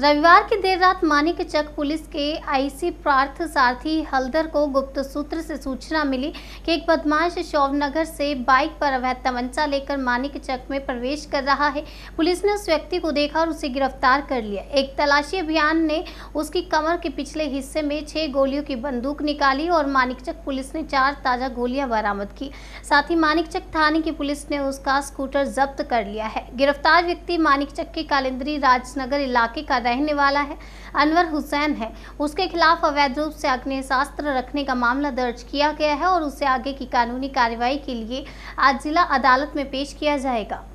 रविवार की देर रात मानिकचक पुलिस के आईसी पार्थ सारथी हल्दर को गुप्त सूत्र से सूचना मिली कि एक बदमाश शौवनगर से बाइक पर अवैध तमंचा लेकर मानिकचक में प्रवेश कर रहा है पुलिस ने उस व्यक्ति को देखा और उसे गिरफ्तार कर लिया एक तलाशी अभियान ने उसकी कमर के पिछले हिस्से में छह गोलियों की बंदूक निकाली और मानिकचक पुलिस ने चार ताज़ा गोलियां बरामद की साथ ही मानिकचक थाने की पुलिस ने उसका स्कूटर जब्त कर लिया है गिरफ्तार व्यक्ति मानिकचक के कालिंद्री राजनगर इलाके का रहने वाला है अनवर हुसैन है उसके खिलाफ अवैध रूप से अग्नि शास्त्र रखने का मामला दर्ज किया गया है और उसे आगे की कानूनी कार्रवाई के लिए आज जिला अदालत में पेश किया जाएगा